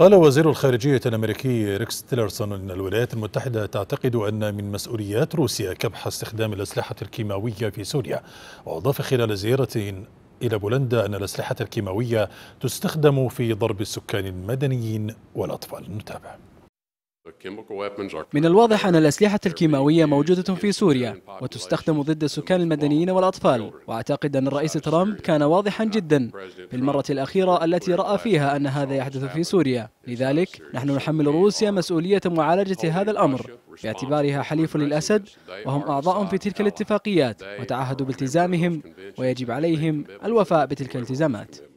قال وزير الخارجية الأمريكي ريكس تيلرسون أن الولايات المتحدة تعتقد أن من مسؤوليات روسيا كبح استخدام الأسلحة الكيماوية في سوريا وأضاف خلال زيارة إلى بولندا أن الأسلحة الكيماوية تستخدم في ضرب السكان المدنيين والأطفال نتابع من الواضح أن الأسلحة الكيماوية موجودة في سوريا وتستخدم ضد السكان المدنيين والأطفال وأعتقد أن الرئيس ترامب كان واضحا جدا في المرة الأخيرة التي رأى فيها أن هذا يحدث في سوريا لذلك نحن نحمل روسيا مسؤولية معالجة هذا الأمر باعتبارها حليف للأسد وهم أعضاء في تلك الاتفاقيات وتعهدوا بالتزامهم ويجب عليهم الوفاء بتلك الالتزامات